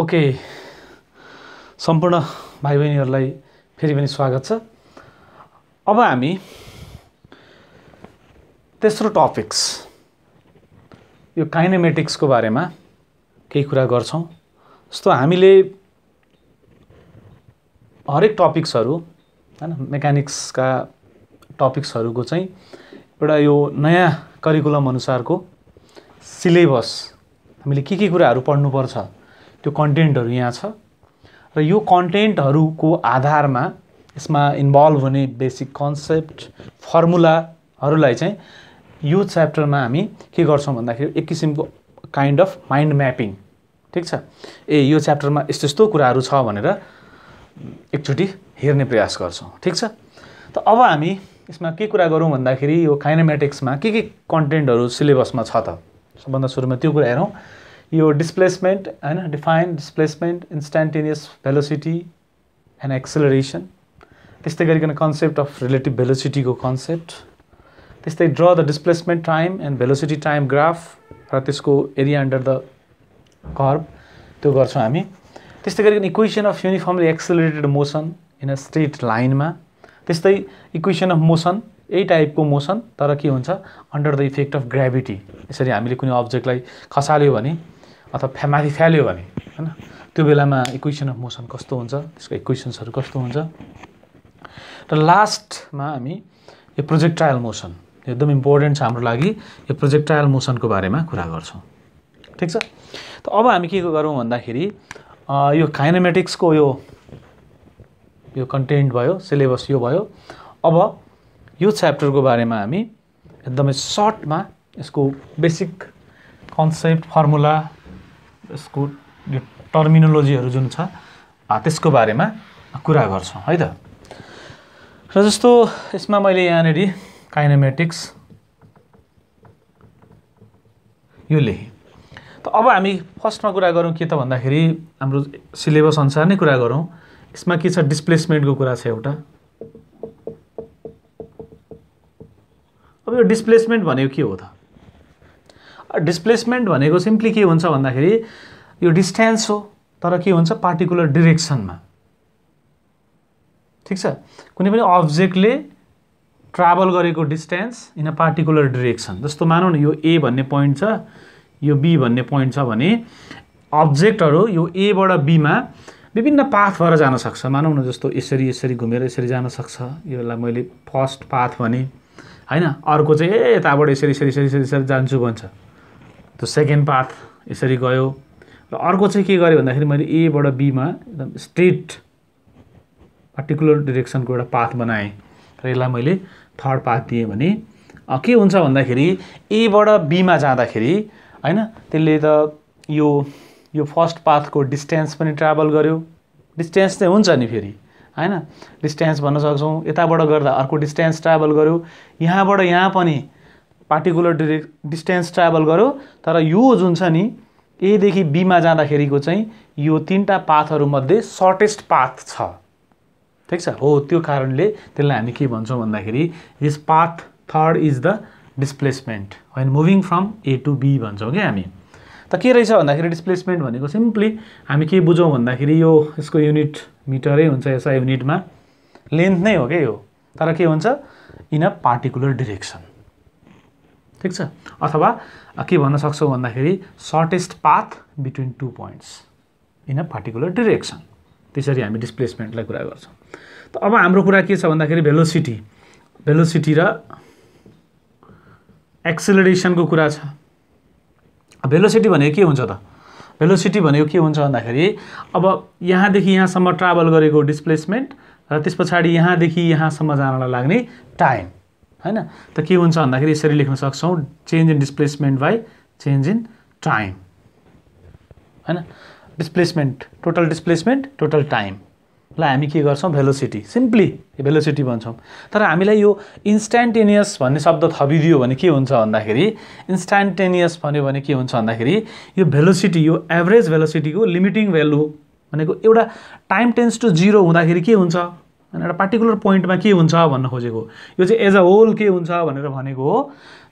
okay सम्पूर्ण भाइ बहिनीहरूलाई फेरि पनि स्वागत छ अब हामी तेस्रो टपिक्स यो काइनेमेटिक्सको बारेमा केही कुरा गर्छौँ जस्तो हामीले हरेक टपिक्सहरू होइन मेकानिक्सका टपिक्सहरूको चाहिँ एउटा यो नयाँ करिकुलम अनुसारको सिलेबस हामीले के के कुराहरू पढ्नुपर्छ त्यो कन्टेन्टहरू यहाँ छ र यो कन्टेन्टहरूको आधारमा यसमा इन्भल्भ हुने बेसिक कन्सेप्ट फर्मुलाहरूलाई चाहिँ यो च्याप्टरमा हामी के गर्छौँ भन्दाखेरि एक किसिमको काइन्ड अफ माइन्ड म्यापिङ ठिक छ ए यो च्याप्टरमा यस्तो यस्तो कुराहरू छ भनेर एकचोटि हेर्ने प्रयास गर्छौँ ठिक छ त अब हामी यसमा के कुरा गरौँ भन्दाखेरि यो काइनेमेटिक्समा के के कन्टेन्टहरू सिलेबसमा छ त सबभन्दा सुरुमा त्यो कुरा हेरौँ यो डिस्प्लेसमेन्ट होइन define displacement instantaneous velocity and acceleration त्यस्तै गरिकन कन्सेप्ट अफ रिलेटिभ भेलोसिटीको कन्सेप्ट त्यस्तै draw the displacement time and velocity time graph र त्यसको एरिया अन्डर द कर्भ त्यो गर्छौँ हामी त्यस्तै गरिकन equation of uniformly accelerated motion in a straight लाइनमा त्यस्तै इक्वेसन अफ मोसन यही टाइपको मोसन तर के हुन्छ under the effect of gravity यसरी हामीले कुनै अब्जेक्टलाई खसाल्यो भने अथवा फ्या माथि फ्याल्यो भने होइन त्यो बेलामा इक्वेसन अफ मोसन कस्तो हुन्छ त्यसको इक्वेसन्सहरू कस्तो हुन्छ र लास्टमा हामी यो प्रोजेक्टाइल मोसन एकदम इम्पोर्टेन्ट छ हाम्रो लागि यो प्रोजेक्टाइल मोसनको बारेमा कुरा गर्छौँ ठिक छ त अब हामी के गरौँ भन्दाखेरि यो काइनेमेटिक्सको यो यो कन्टेन्ट भयो सिलेबस यो भयो अब यो च्याप्टरको बारेमा हामी एकदमै सर्टमा यसको बेसिक कन्सेप्ट फर्मुला यसको यो टर्मिनोलोजीहरू जुन छ त्यसको बारेमा कुरा गर्छौँ है त र जस्तो यसमा मैले यहाँनिर काइनामेटिक्स यो लेखेँ त अब हामी फर्स्टमा कुरा गरौँ के त भन्दाखेरि हाम्रो सिलेबस अनुसार नै कुरा गरौँ यसमा के छ डिस्प्लेसमेन्टको कुरा छ एउटा अब यो डिस्प्लेसमेन्ट भनेको के हो त डिस्प्लेसमेन्ट भनेको सिम्पली के हुन्छ भन्दाखेरि यो डिस्टेन्स हो तर के हुन्छ पार्टिकुलर डिरेक्सनमा ठिक छ कुनै पनि अब्जेक्टले ट्राभल गरेको distance in a particular direction जस्तो मानौँ न यो ए भन्ने पोइन्ट छ यो बी भन्ने पोइन्ट छ भने अब्जेक्टहरू यो एबाट बीमा विभिन्न पाथ भएर जान सक्छ मानौँ न जस्तो यसरी यसरी घुमेर यसरी जान सक्छ योलाई मैले फर्स्ट पाथ भने होइन अर्को चाहिँ ए यताबाट यसरी यसरी यसरी यसरी जान्छु भन्छ त्यो सेकेन्ड पाथ यसरी गयो र अर्को चाहिँ के गरेँ भन्दाखेरि मैले एबाट बीमा एकदम स्ट्रेट पार्टिकुलर डिरेक्सनको एउटा पाथ बनाएँ र यसलाई मैले थर्ड पाथ दिएँ भने के हुन्छ भन्दाखेरि एबाट बीमा जाँदाखेरि होइन त्यसले त यो यो फर्स्ट पाथको डिस्टेन्स पनि ट्राभल गर्यो डिस्टेन्स चाहिँ हुन्छ नि फेरि होइन डिस्टेन्स भन्न सक्छौँ यताबाट गर्दा अर्को डिस्टेन्स ट्राभल गर्यो यहाँबाट यहाँ पनि पार्टिकुलर डि डिस्टेन्स ट्राभल गर्यो तर यो जुन छ नि एदेखि बीमा जाँदाखेरिको चाहिँ यो तिनवटा पाथहरूमध्ये सर्टेस्ट पाथ छ ठिक छ हो त्यो कारणले त्यसलाई हामी के भन्छौँ भन्दाखेरि यस path third is the displacement होइन moving from A to B भन्छौँ क्या हामी त के रहेछ भन्दाखेरि डिस्प्लेसमेन्ट भनेको सिम्पली हामी के बुझौँ भन्दाखेरि यो यसको युनिट मिटरै हुन्छ यसलाई युनिटमा लेन्थ नै हो क्या यो तर के हुन्छ इन अ पार्टिकुलर डिरेक्सन ठिक छ अथवा के भन्न सक्छौँ भन्दाखेरि shortest path between two points in a particular direction त्यसरी हामी डिस्प्लेसमेन्टलाई कुरा गर्छौँ त अब हाम्रो कुरा के छ भन्दाखेरि भेलोसिटी भेलोसिटी र एक्सिलरेसनको कुरा छ भेलोसिटी भनेको के हुन्छ त भेलोसिटी भनेको के हुन्छ भन्दाखेरि अब यहाँदेखि यहाँसम्म ट्राभल गरेको डिस्प्लेसमेन्ट र त्यस पछाडि यहाँदेखि यहाँसम्म जानलाई लाग्ने टाइम होइन त के हुन्छ भन्दाखेरि यसरी लेख्न सक्छौँ change in displacement by change in time होइन डिस्प्लेसमेन्ट टोटल डिस्प्लेसमेन्ट टोटल टाइमलाई हामी के गर्छौँ भेलोसिटी सिम्पली भेलोसिटी भन्छौँ तर हामीलाई यो इन्स्ट्यान्टेनियस भन्ने शब्द थपिदियो भने के हुन्छ भन्दाखेरि इन्स्ट्यान्टेनियस भन्यो भने के हुन्छ भन्दाखेरि यो भेलोसिटी यो एभरेज भेलोसिटीको लिमिटिङ भ्यालु भनेको एउटा टाइम टेन्स टु जिरो हुँदाखेरि के हुन्छ होइन एउटा पार्टिकुलर पोइन्टमा के हुन्छ भन्न खोजेको यो चाहिँ एज अ होल के हुन्छ भनेर भनेको हो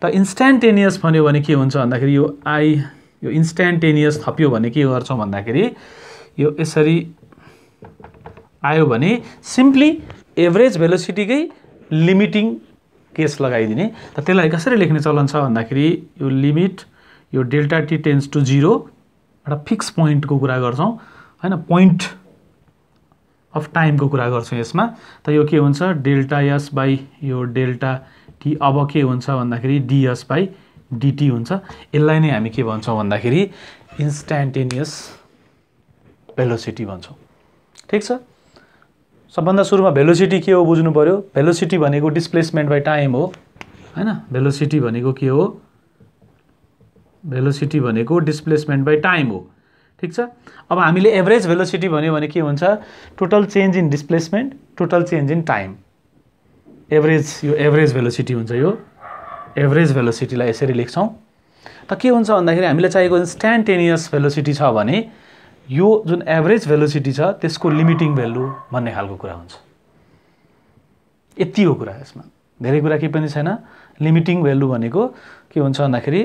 त इन्स्ट्यान्टेनियस भन्यो भने के हुन्छ भन्दाखेरि यो आई यो इन्स्ट्यान्टेनियस थपियो भने के गर्छौँ भन्दाखेरि यो यसरी आयो भने सिम्पली एभरेज भेलोसिटीकै लिमिटिङ केस लगाइदिने त त्यसलाई कसरी लेख्ने चलन छ भन्दाखेरि यो लिमिट यो delta T tends to zero एउटा फिक्स पोइन्टको कुरा गर्छौँ होइन पोइन्ट अफ टाइमको कुरा गर्छौँ यसमा त यो के हुन्छ डेल्टा एस बाई यो डेल्टा टी अब के हुन्छ भन्दाखेरि डिएस बाई डिटी हुन्छ यसलाई नै हामी के भन्छौँ भन्दाखेरि इन्स्ट्यान्टेनियस भेलोसिटी भन्छौँ ठिक छ सबभन्दा सुरुमा भेलोसिटी के हो बुझ्नु पऱ्यो भेलोसिटी भनेको डिस्प्लेसमेन्ट बाई टाइम हो होइन भेलोसिटी भनेको के हो भेलोसिटी भनेको डिस्प्लेसमेन्ट बाई टाइम हो ठिक छ अब हामीले एभरेज भेलोसिटी भन्यो भने के हुन्छ total change in displacement total change in time average यो एभरेज भेलोसिटी हुन्छ यो एभरेज भेलोसिटीलाई यसरी लेख्छौँ त के हुन्छ भन्दाखेरि हामीलाई चाहिएको स्ट्यान्टेनियस भेलोसिटी छ भने यो जुन एभरेज भेलोसिटी छ त्यसको लिमिटिङ भेल्यु भन्ने खालको कुरा हुन्छ यति हो कुरा यसमा धेरै कुरा के पनि छैन लिमिटिङ भेल्यु भनेको के हुन्छ भन्दाखेरि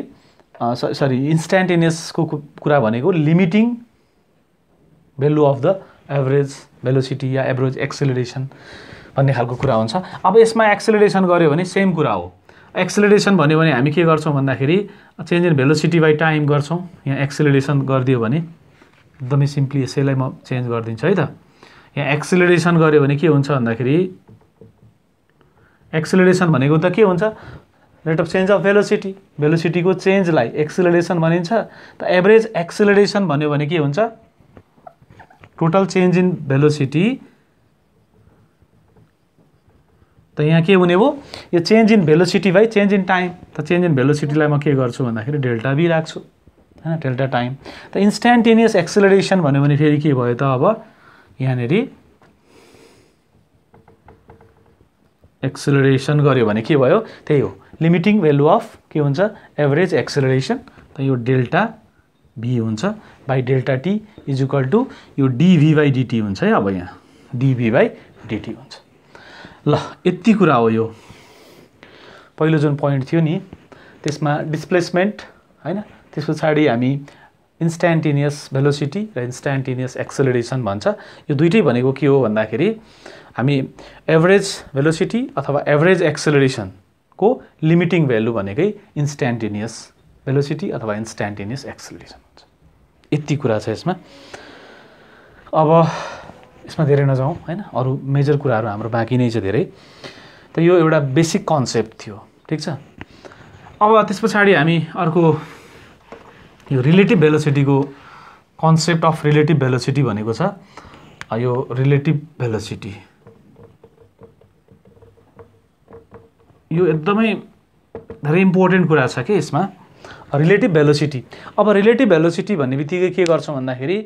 सरी इन्स्ट्यान्टेनियसको कुरा भनेको limiting value of the average velocity या एभरेज एक्सेलरेसन भन्ने खालको कुरा हुन्छ अब यसमा एक्सेलरेसन गऱ्यो भने सेम कुरा हो एक्सेलरेसन भन्यो भने हामी के गर्छौँ भन्दाखेरि change in velocity by time गर्छौँ यहाँ एक्सेलरेसन गरिदियो भने एकदमै सिम्पली यसैलाई म चेन्ज गरिदिन्छु है त यहाँ एक्सेलरेसन गऱ्यो भने के हुन्छ भन्दाखेरि एक्सेलरेसन भनेको त के हुन्छ rate of change of velocity भेलोसिटीको चेन्जलाई एक्सिलरेसन भनिन्छ त एभरेज एक्सिलरेसन भन्यो भने के हुन्छ टोटल चेन्ज इन भेलोसिटी त यहाँ के हुने हो यो change in velocity by change in time त चेन्ज इन भेलोसिटीलाई म के गर्छु भन्दाखेरि डेल्टा बी राख्छु होइन डेल्टा टाइम त इन्स्ट्यान्टेनियस एक्सिलरेसन भन्यो भने फेरि के भयो त अब यहाँनिर एक्सिलरेसन गऱ्यो भने के भयो त्यही हो लिमिटिङ भेल्यु अफ के हुन्छ एभरेज एक्सेलरेसन त यो डेल्टा भी हुन्छ by delta T is equal to यो डिभी बाई डिटी हुन्छ है अब यहाँ डिभी बाई डिटी हुन्छ ल यति कुरा हो यो पहिलो जुन पोइन्ट थियो नि त्यसमा डिस्प्लेसमेन्ट होइन त्यस पछाडि हामी इन्स्ट्यान्टेनियस भेलोसिटी र इन्स्ट्यान्टेनियस एक्सेलरेसन भन्छ यो दुइटै भनेको के हो भन्दाखेरि हामी एभरेज भेलोसिटी अथवा एभरेज एक्सेलरेसन को लिमिटिङ भेल्यु भनेकै इन्स्ट्यान्टेनियस भेलोसिटी अथवा इन्स्ट्यान्टेनियस एक्सलेसन हुन्छ यति कुरा छ यसमा अब यसमा धेरै नजाउँ होइन अरू मेजर कुराहरू हाम्रो बाँकी नै छ धेरै त यो एउटा बेसिक कन्सेप्ट थियो ठिक छ अब त्यस पछाडि हामी अर्को यो रिलेटिभ भेलोसिटीको कन्सेप्ट अफ रिलेटिभ भेलोसिटी भनेको छ यो रिलेटिभ भेलोसिटी यो एकदमै धेरै इम्पोर्टेन्ट कुरा छ कि यसमा रिलेटिभ भेलोसिटी अब रिलेटिभ भेलोसिटी भन्ने बित्तिकै के गर्छौँ भन्दाखेरि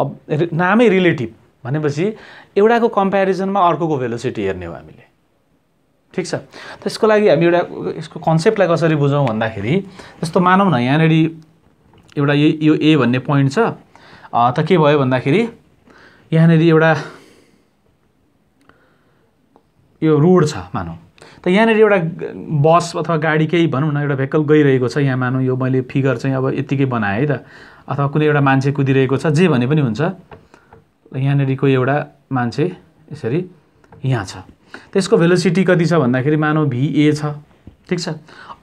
अब नामै रिलेटिभ भनेपछि एउटाको कम्पेरिजनमा अर्कोको भेलोसिटी हेर्ने हो हामीले ठिक छ त्यसको लागि हामी एउटा यसको कन्सेप्टलाई कसरी बुझौँ भन्दाखेरि जस्तो मानौँ न यहाँनिर एउटा यो ए भन्ने पोइन्ट छ त के भयो भन्दाखेरि यहाँनिर एउटा यो रोड छ मानौँ त यहाँनिर एउटा बस अथवा गाडी केही भनौँ न एउटा भेहिकल गइरहेको छ यहाँ मानौँ यो मैले फिगर चाहिँ अब यत्तिकै बनाएँ है त अथवा कुनै एउटा मान्छे कुदिरहेको छ जे भने पनि हुन्छ यहाँनिरको एउटा मान्छे यसरी यहाँ छ त्यसको भेलोसिटी कति छ भन्दाखेरि मानव भिए छ ठिक छ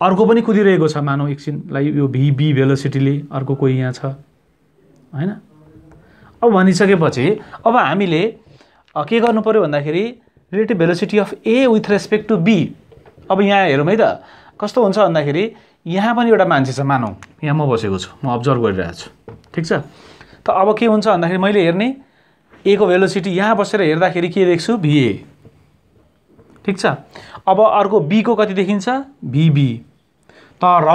अर्को पनि कुदिरहेको छ मानौँ एकछिनलाई यो भिबी भेलोसिटीले अर्को कोही यहाँ छ होइन अब भनिसकेपछि अब हामीले के गर्नु पऱ्यो भन्दाखेरि relative velocity of A with respect to B अब यहाँ हेरौँ है त कस्तो हुन्छ भन्दाखेरि यहाँ पनि एउटा मान्छे छ मानौँ यहाँ म बसेको छु म अब्जर्भ गरिरहेको छु ठिक छ त अब के हुन्छ भन्दाखेरि मैले हेर्ने ए को भेलोसिटी यहाँ बसेर हेर्दाखेरि के देख्छु भिए ठिक छ अब अर्को बीको कति देखिन्छ भिबी तर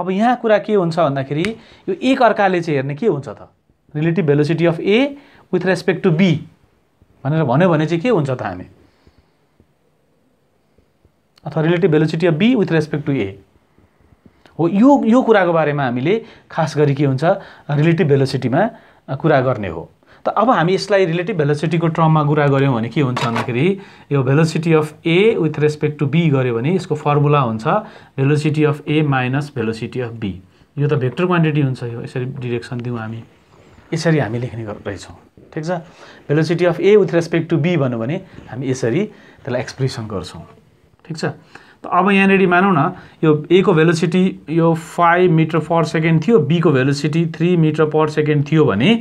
अब यहाँ कुरा के हुन्छ भन्दाखेरि यो एक अर्काले चाहिँ हेर्ने के हुन्छ त relative velocity of A with respect to B भनेर भन्यो भने चाहिँ के हुन्छ त हामी अथवा relative velocity of B with respect to A हो यो यो कुराको बारेमा हामीले खास गरी के हुन्छ रिलेटिभ भेलोसिटीमा कुरा गर्ने हो त अब हामी यसलाई रिलेटिभ भेलोसिटीको टर्ममा कुरा गऱ्यौँ भने के हुन्छ भन्दाखेरि यो velocity of A with respect to B गऱ्यो भने यसको फर्मुला हुन्छ velocity of A minus velocity of B यो त भेक्टर क्वान्टिटी हुन्छ यो यसरी डिरेक्सन दिउँ हामी यसरी हामी लेख्ने रहेछौँ ठिक छ velocity of A with respect to B भन्यो भने हामी यसरी त्यसलाई एक्सप्रेसन गर्छौँ ठिक छ त अब यहाँनिर मानौँ न यो ए को भेलोसिटी यो फाइभ मिटर पर सेकेन्ड थियो बीको velocity three metre per second थियो भने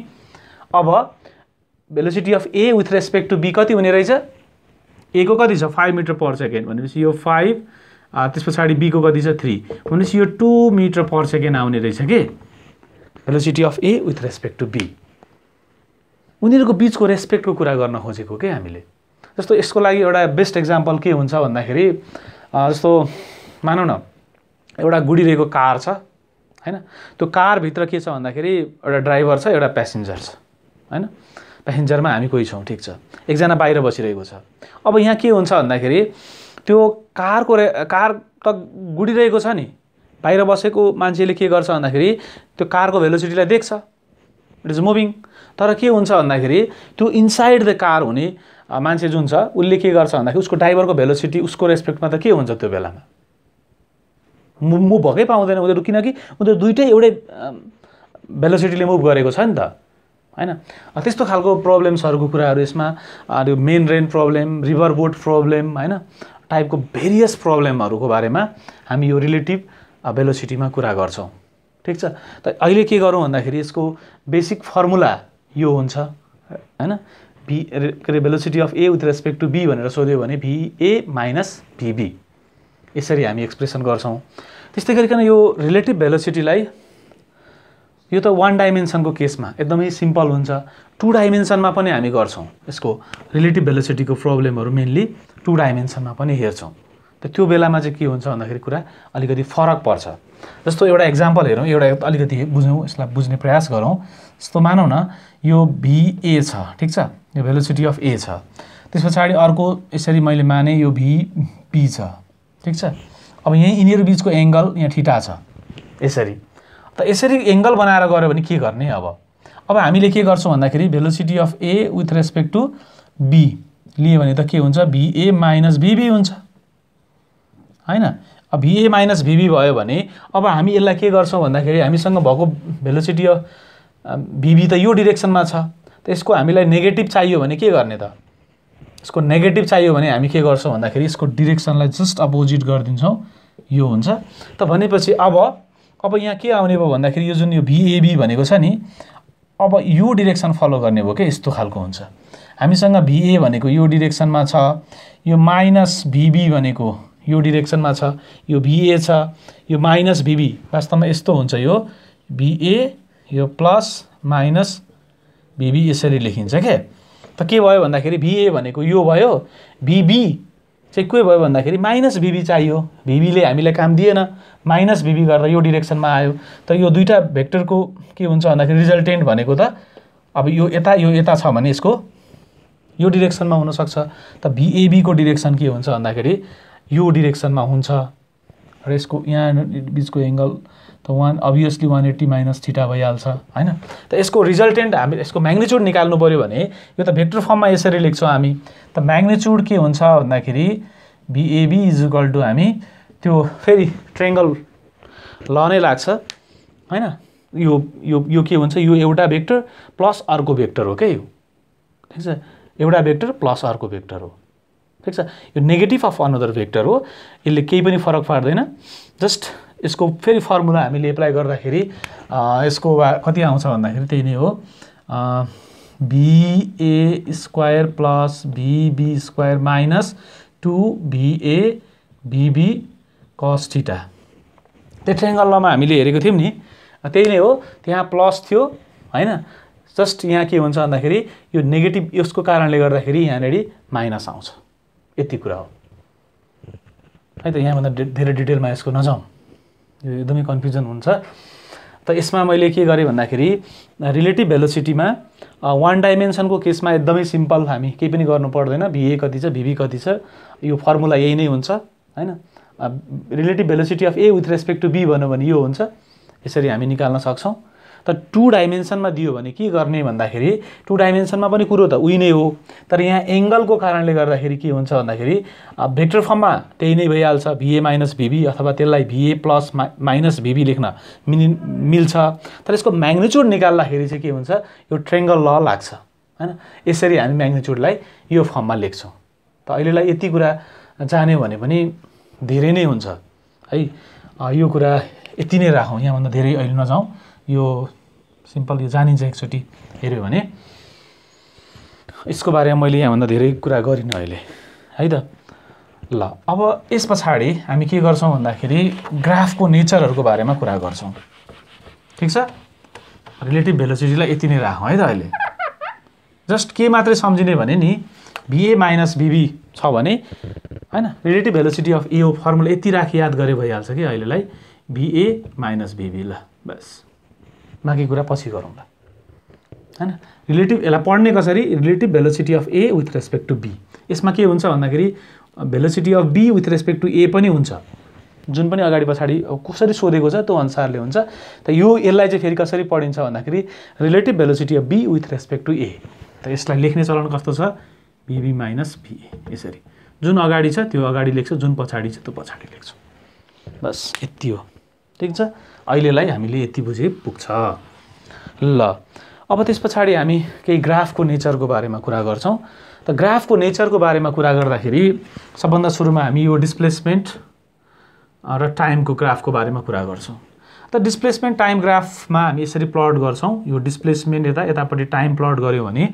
अब velocity of A with respect to B कति हुने रहेछ ए को कति छ फाइभ मिटर पर सेकेन्ड भनेपछि यो फाइभ त्यस पछाडि बीको कति छ थ्री भनेपछि यो टु मिटर पर सेकेन्ड आउने रहेछ कि velocity of A with respect to B उनीहरूको बिचको रेस्पेक्टको कुरा गर्न खोजेको के हामीले जस्तो यसको लागि एउटा बेस्ट इक्जाम्पल के हुन्छ भन्दाखेरि जस्तो मानौँ न एउटा गुडिरहेको कार छ होइन त्यो कारभित्र के छ भन्दाखेरि एउटा ड्राइभर छ एउटा प्यासेन्जर छ होइन प्यासेन्जरमा हामी कोही छौँ ठिक छ एकजना बाहिर बसिरहेको छ अब यहाँ के हुन्छ भन्दाखेरि त्यो कारको रे कार त गुडिरहेको छ नि बाहिर बसेको मान्छेले के गर्छ भन्दाखेरि त्यो कारको भेलोसिटीलाई देख्छ इट इज मुभिङ तर के हुन्छ भन्दाखेरि त्यो इन्साइड द कार हुने मान्छे जुन छ उसले के गर्छ भन्दाखेरि उसको ड्राइभरको भेलोसिटी उसको रेस्पेक्टमा त के हुन्छ त्यो बेलामा मुभ भएकै पाउँदैन उनीहरू किनकि उनीहरू दुइटै एउटै भेलोसिटीले मुभ गरेको छ नि त होइन त्यस्तो खालको प्रब्लम्सहरूको कुराहरू यसमा यो man rain problem river boat problem होइन टाइपको भेरियस प्रब्लमहरूको बारेमा हामी यो रिलेटिभ भेलोसिटीमा कुरा गर्छौँ ठिक छ त अहिले के गरौँ भन्दाखेरि यसको बेसिक फर्मुला यो हुन्छ होइन भी के अरे velocity of A with respect to B भनेर सोध्यो भने भी ए माइनस भिबी यसरी हामी एक्सप्रेसन गर्छौँ त्यस्तै गरिकन यो रिलेटिभ भेलोसिटीलाई यो त वान डाइमेन्सनको केसमा एकदमै सिम्पल हुन्छ टु डाइमेन्सनमा पनि हामी गर्छौँ यसको रिलेटिभ भेलोसिटीको प्रब्लमहरू मेनली टु डाइमेन्सनमा पनि हेर्छौँ त त्यो बेलामा चाहिँ के हुन्छ भन्दाखेरि कुरा अलिकति फरक पर्छ जस्तो एउटा इक्जाम्पल हेरौँ एउटा अलिकति बुझौँ यसलाई बुझ्ने प्रयास गरौँ जस्तो मानौँ न यो भिए छ ठिक छ यो भेलोसिटी अफ ए छ त्यस पछाडि अर्को यसरी मैले माने यो भिपी छ ठिक छ अब यहीँ यिनीहरू बिचको एङ्गल यहाँ ठिटा छ यसरी त यसरी एङ्गल बनाएर गऱ्यो भने के गर्ने अब अब हामीले के गर्छौँ भन्दाखेरि velocity of A with respect to B लियो भने त के हुन्छ भिए माइनस भिबी हुन्छ होइन अब भिए माइनस भिबी भयो भने अब हामी यसलाई के गर्छौँ भन्दाखेरि हामीसँग भएको भेलोसिटी अफ भिभी त यो डिरेक्सनमा छ त यसको हामीलाई नेगेटिभ चाहियो भने के गर्ने त यसको नेगेटिभ चाहियो भने हामी के गर्छौँ भन्दाखेरि यसको डिरेक्सनलाई जस्ट अपोजिट गरिदिन्छौँ यो हुन्छ त भनेपछि अब अब यहाँ के आउने भयो भन्दाखेरि यो जुन यो भिएबी भनेको छ नि अब यो डिरेक्सन फलो गर्ने भयो क्या यस्तो खालको हुन्छ हामीसँग भिए भनेको यो डिरेक्सनमा छ यो माइनस भिबी भनेको यो डिरेक्सनमा छ यो भिए छ यो माइनस भिबी वास्तवमा यस्तो हुन्छ यो भिए यो प्लस माइनस भिबी यसरी लेखिन्छ के त के भयो भन्दाखेरि भिए भनेको यो भयो भिबी चाहिँ के भयो भन्दाखेरि माइनस भिबी चाहियो भिबीले हामीलाई काम दिएन माइनस भिबी गर्दा यो डिरेक्सनमा आयो त यो दुईवटा भेक्टरको के हुन्छ भन्दाखेरि रिजल्टेन्ट भनेको त अब यो यता यो यता छ भने यसको यो डिरेक्सनमा हुनसक्छ त भिएबीको डिरेक्सन के हुन्छ भन्दाखेरि यो डिरेक्सनमा हुन्छ र यसको यहाँ बिचको एङ्गल त one obviously one eighty minus theta भइहाल्छ होइन त यसको रिजल्टेन्ट हामी यसको म्याग्नेच्युड निकाल्नु पऱ्यो भने यो त भेक्टर फर्ममा यसरी लेख्छौँ हामी त म्याग्नेच्युड के हुन्छ भन्दाखेरि बिएबी इज इक्वल टु हामी त्यो फेरि ट्रेङ्गल ल नै लाग्छ होइन यो यो यो के हुन्छ यो एउटा भेक्टर प्लस अर्को भेक्टर हो क्या यो ठिक छ एउटा भेक्टर प्लस अर्को भेक्टर हो ठिक छ यो नेगेटिभ अफ अनदर भेक्टर हो यसले केही पनि फरक पार्दैन जस्ट यसको फेरि फर्मुला हामीले एप्लाई गर्दाखेरि यसको वा कति आउँछ भन्दाखेरि त्यही नै हो VA square plus VB square minus two VA VB cos theta त्यो ट्रेङ्गलमा हामीले हेरेको थियौँ नि त्यही नै हो त्यहाँ प्लस थियो होइन जस्ट यहाँ के हुन्छ भन्दाखेरि यो नेगेटिभ यसको कारणले गर्दाखेरि यहाँनिर माइनस आउँछ यति कुरा हो है त यहाँभन्दा धेरै डिटेलमा यसको नजाउँ यो एकदमै कन्फ्युजन हुन्छ त यसमा मैले के गरेँ भन्दाखेरि रिलेटिभ भेलोसिटीमा वान डाइमेन्सनको केसमा एकदमै सिम्पल हामी केही पनि गर्नु पर्दैन भिए कति छ भिभी कति छ यो फर्मुला यही नै हुन्छ होइन relative velocity of A with respect to B भन्यो भने यो हुन्छ यसरी हामी निकाल्न सक्छौँ त टु डाइमेन्सनमा दियो भने के गर्ने भन्दाखेरि टु डाइमेन्सनमा पनि कुरो त उही नै हो तर यहाँ एङ्गलको कारणले गर्दाखेरि के हुन्छ भन्दाखेरि भेक्टर फर्ममा त्यही नै भइहाल्छ भिए माइनस भिबी अथवा त्यसलाई भिए प्लस मा माइनस भिबी लेख्न मिनि मिल्छ तर यसको म्याग्नेच्युड निकाल्दाखेरि चाहिँ के हुन्छ यो ट्रेङ्गल ल लाग्छ होइन यसरी हामी म्याग्नेच्युडलाई यो फर्ममा लेख्छौँ त अहिलेलाई यति कुरा जान्यो भने पनि धेरै नै हुन्छ है यो कुरा यति नै राखौँ यहाँभन्दा धेरै अहिले नजाउँ यो सिम्पल यो जानिन्छ एकचोटि हेऱ्यो भने यसको बारेमा मैले यहाँभन्दा धेरै कुरा गरिनँ अहिले है त ल अब यस पछाडि हामी के गर्छौँ भन्दाखेरि ग्राफको नेचरहरूको बारेमा कुरा गर्छौँ ठिक छ रिलेटिभ भेलोसिटीलाई यति नै राखौँ है त अहिले जस्ट के मात्रै सम्झिने भने नि भिए माइनस बिबी छ भने होइन relative velocity of A e formula यति राखी याद गरे भइहाल्छ कि अहिलेलाई भिए माइनस बिबी ल बस बाँकी कुरा पछि गरौँला होइन रिलेटिभ यसलाई पढ्ने कसरी relative velocity of A with respect to B यसमा के हुन्छ भन्दाखेरि velocity of B with respect to A पनि हुन्छ जुन पनि अगाडि पछाडि कसरी सोधेको छ त्यो अनुसारले हुन्छ त यो यसलाई चाहिँ फेरि कसरी पढिन्छ भन्दाखेरि relative velocity of B with respect to A त यसलाई लेख्ने चलन कस्तो छ बिबी माइनस बिए यसरी जुन अगाडि छ त्यो अगाडि लेख्छु जुन पछाडि छ त्यो पछाडि लेख्छु बस यति हो ठिक छ अहिलेलाई हामीले यति बुझे पुग्छ ल अब त्यस पछाडि हामी केही ग्राफको नेचरको बारेमा कुरा गर्छौँ त ग्राफको नेचरको बारेमा कुरा गर्दाखेरि सबभन्दा सुरुमा हामी यो डिस्प्लेसमेन्ट र टाइमको ग्राफको बारेमा कुरा गर्छौँ त डिस्प्लेसमेन्ट टाइम ग्राफमा हामी यसरी प्लट गर्छौँ यो डिस्प्लेसमेन्ट यता यतापट्टि टाइम प्लट गऱ्यो भने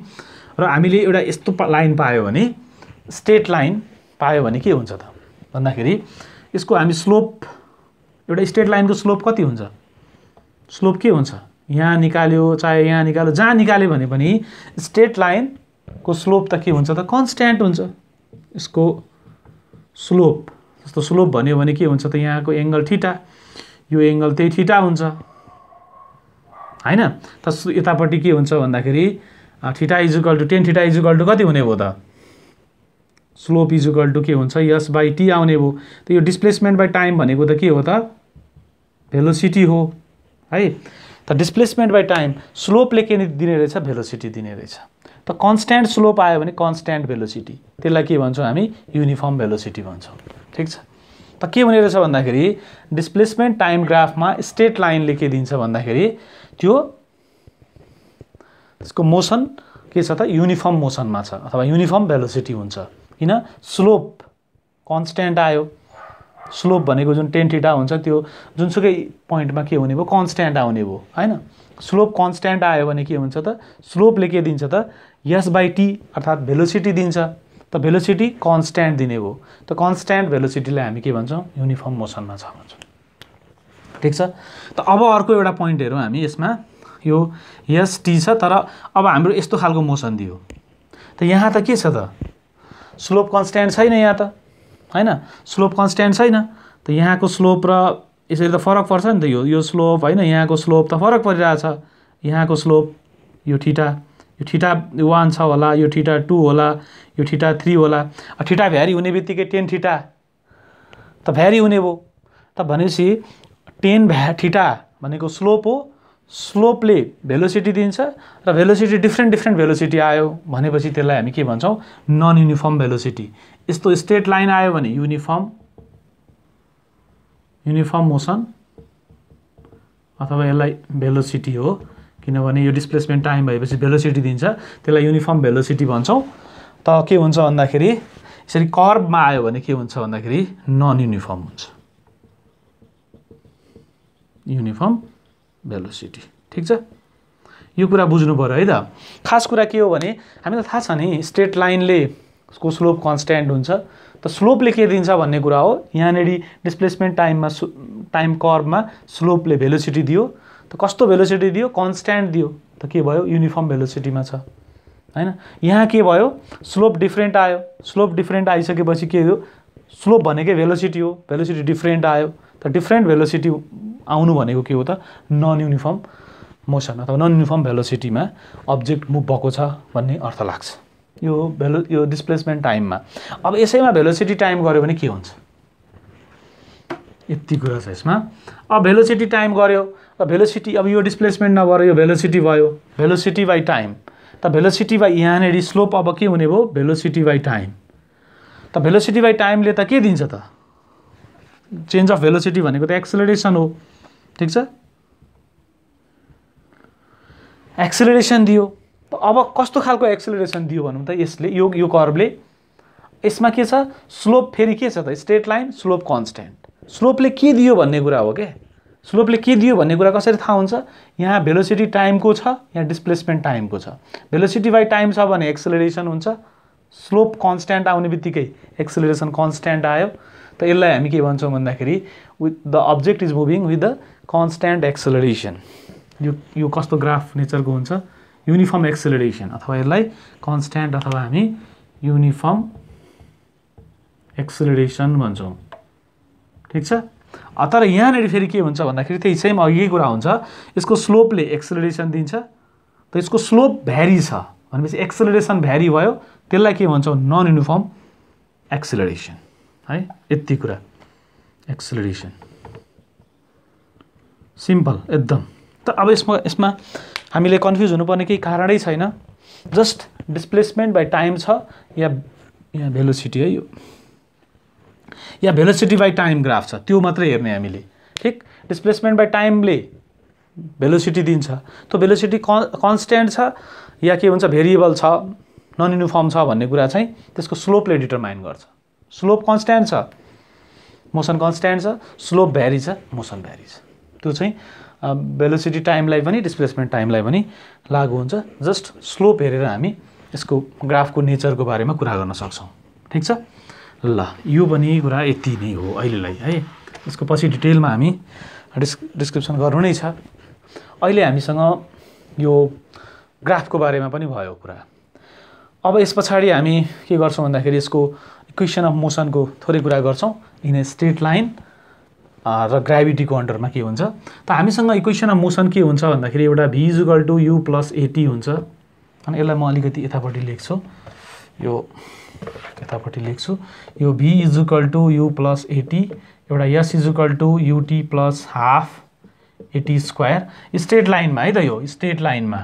र हामीले एउटा यस्तो लाइन पायो भने स्टेट लाइन पायो भने के हुन्छ त भन्दाखेरि यसको हामी स्लोप एउटा स्ट्रेट लाइनको स्लोप कति हुन्छ स्लोप के हुन्छ यहाँ निकाल्यो चाहे यहाँ निकाल्यो जहाँ निकाल्यो भने पनि स्ट्रेट लाइनको स्लोप त के हुन्छ त कन्सट्यान्ट हुन्छ यसको स्लोप जस्तो स्लोप भन्यो भने के हुन्छ त यहाँको एङ्गल ठिटा यो एङ्गल त्यही ठिटा हुन्छ होइन त यतापट्टि के हुन्छ भन्दाखेरि theta equal to ten theta equal to कति हुने भयो त स्लोप इजुकल टु के हुन्छ यस बाई टी आउने भयो त यो डिस्प्लेसमेन्ट बाई टाइम भनेको त के हो त भेलोसिटी हो है त डिस्प्लेसमेन्ट बाई टाइम स्लोपले के दिने रहेछ भेलोसिटी दिने रहेछ त कन्सट्यान्ट स्लोप आयो भने कन्सट्यान्ट भेलोसिटी त्यसलाई के भन्छौँ हामी युनिफर्म भेलोसिटी भन्छौँ ठिक छ त के हुने रहेछ भन्दाखेरि डिस्प्लेसमेन्ट टाइम ग्राफमा स्टेट लाइनले के दिन्छ भन्दाखेरि त्यो त्यसको मोसन के छ त युनिफर्म मोसनमा छ अथवा युनिफर्म भेलोसिटी हुन्छ किन स्लोप कन्सट्यान्ट आयो स्लोप भनेको जुन टेन थिटा हुन्छ त्यो जुनसुकै पोइन्टमा के हुने भयो कन्सट्यान्ट आउने भयो होइन स्लोप कन्सट्यान्ट आयो भने के हुन्छ त स्लोपले के दिन्छ त यस बाई टी अर्थात् भेलोसिटी दिन्छ त भेलोसिटी कन्सट्यान्ट दिने भयो त कन्सट्यान्ट भेलोसिटीलाई हामी के भन्छौँ युनिफर्म मोसनमा छ भन्छौँ ठिक छ त अब अर्को एउटा पोइन्ट हेरौँ हामी यसमा यो यस टी छ तर अब हाम्रो यस्तो खालको मोसन दियो त यहाँ त के छ त स्लोप कन्सट्यान्ट छैन यहाँ त होइन स्लोप कन्सट्यान्ट छैन त यहाँको स्लोप र यसरी त फरक पर्छ नि त यो यो स्लोप होइन यहाँको स्लोप त फरक परिरहेछ यहाँको स्लोप यो ठिटा यो ठिटा वान छ होला यो ठिटा टू होला यो ठिटा थ्री होला ठिटा भ्यारी हुने बित्तिकै टेन ठिटा त भ्यारी हुने भयो त भनेपछि टेन भ्या ठिटा भनेको स्लोप हो स्लोपले भेलोसिटी दिन्छ र भेलोसिटी डिफ्रेन्ट डिफ्रेन्ट भेलोसिटी आयो भनेपछि त्यसलाई हामी के भन्छौँ नन युनिफर्म भेलोसिटी यस्तो स्ट्रेट लाइन आयो भने युनिफर्म युनिफर्म मोसन अथवा यसलाई भेलोसिटी हो किनभने यो डिस्प्लेसमेन्ट टाइम भएपछि भेलोसिटी दिन्छ त्यसलाई युनिफर्म भेलोसिटी भन्छौँ त के हुन्छ भन्दाखेरि यसरी कर्बमा आयो भने के हुन्छ भन्दाखेरि नन युनिफर्म हुन्छ युनिफर्म भेलोसिटी ठिक छ यो कुरा बुझ्नु पऱ्यो है त खास कुरा के हो भने हामीलाई थाहा छ नि स्ट्रेट लाइनले को स्लोप कन्सट्यान्ट हुन्छ त स्लोपले के दिन्छ भन्ने कुरा हो यहाँनिर डिस्प्लेसमेन्ट टाइममा टाइम कर्भमा स्लोपले भेलोसिटी दियो त कस्तो भेलोसिटी दियो कन्सट्यान्ट दियो त के भयो युनिफर्म भेलोसिटीमा छ होइन यहाँ के भयो स्लोप डिफ्रेन्ट आयो स्लोप डिफ्रेन्ट आइसकेपछि के हो स्लोप भनेकै भेलोसिटी हो भेलोसिटी डिफ्रेन्ट आयो त डिफ्रेन्ट भेलोसिटी आउनु भनेको के हो त नन युनिफर्म मोसन अथवा नन युनिफर्म भेलोसिटीमा अब्जेक्ट मुभ भएको छ भन्ने अर्थ लाग्छ यो भेलो यो डिस्प्लेसमेन्ट टाइममा अब यसैमा भेलोसिटी टाइम गऱ्यो भने के हुन्छ यति कुरा छ यसमा अब भेलोसिटी टाइम गऱ्यो त भेलोसिटी अब यो डिस्प्लेसमेन्ट नभएर यो भेलोसिटी भयो भेलोसिटी बाई टाइम त भेलोसिटी बाई यहाँनिर स्लोप अब के हुने भयो भेलोसिटी बाई टाइम त भेलोसिटी बाई टाइमले त के दिन्छ त चेन्ज अफ भेलोसिटी भनेको त एक्सलेरेसन हो ठिक छ दियो अब कस्तो खालको एक्सिलेरेसन दियो भनौँ त यसले यो यो कर्भले यसमा के छ स्लोप फेरि के छ त स्ट्रेट लाइन स्लोप कन्सट्यान्ट स्लोपले के दियो भन्ने कुरा हो क्या स्लोपले के दियो भन्ने कुरा कसरी थाहा हुन्छ यहाँ भेलोसिटी टाइमको छ यहाँ डिस्प्लेसमेन्ट टाइमको छ भेलोसिटी बाई टाइम छ भने एक्सेलरेसन हुन्छ स्लोप कन्सट्यान्ट आउने बित्तिकै एक्सिलरेसन कन्सट्यान्ट आयो त यसलाई हामी के भन्छौँ भन्दाखेरि with the object is moving with the constant acceleration यो यो कस्तो ग्राफ नेचरको हुन्छ युनिफर्म एक्सेलरेसन अथवा यसलाई कन्सट्यान्ट अथवा हामी युनिफर्म एक्सेलरेसन भन्छौँ ठिक छ तर यहाँनिर फेरि के हुन्छ भन्दाखेरि त्यही सेम अघि कुरा हुन्छ यसको स्लोपले एक्सेलरेसन दिन्छ त यसको स्लोप भ्यारी छ भनेपछि एक्सेलरेसन भ्यारी भयो त्यसलाई के भन्छौँ नन युनिफर्म एक्सेलरेसन है यति कुरा एक्सलेरेसन सिम्पल एकदम त अब यसमा यसमा हामीले कन्फ्युज हुनुपर्ने केही कारणै छैन जस्ट डिस्प्लेसमेन्ट बाई टाइम छ या या भेलोसिटी है यो या भेलोसिटी बाई टाइम ग्राफ छ त्यो मात्रै हेर्ने हामीले ठिक डिस्प्लेसमेन्ट बाई टाइमले भेलोसिटी दिन्छ त्यो भेलोसिटी कन्सटेन्ट छ या के भन्छ भेरिएबल छ नन युनिफर्म छ भन्ने कुरा चाहिँ त्यसको स्लोपले डिटरमाइन गर्छ स्लोप कन्सट्यान्ट छ मोसन कन्सट्यान्ट छ स्लोप भ्यारी छ मोसन भ्यारी छ त्यो चाहिँ भेलोसिटी टाइमलाई पनि डिस्प्लेसमेन्ट टाइमलाई पनि लागु हुन्छ जस्ट स्लोप हेरेर हामी यसको ग्राफको नेचरको बारेमा कुरा गर्न सक्छौँ ठिक छ ल यो पनि कुरा यति नै हो अहिलेलाई है यसको पछि डिटेलमा हामी डिस् डिस्क्रिप्सन गर्नु नै छ अहिले हामीसँग यो ग्राफको बारेमा पनि भयो कुरा अब यस पछाडि हामी के गर्छौँ भन्दाखेरि यसको इक्वेसन अफ मोसनको थोरै कुरा गर्छौँ इन ए स्ट्रेट लाइन र ग्राभिटीको अन्डरमा के हुन्छ त हामीसँग इक्वेसन अफ मोसन के हुन्छ भन्दाखेरि एउटा v is equal to u plus a t हुन्छ अनि यसलाई म अलिकति यतापट्टि लेख्छु यो यतापट्टि लेख्छु यो v is equal to u plus a t एउटा s is equal to u t plus half a t square straight लाइनमा है त यो स्ट्रेट लाइनमा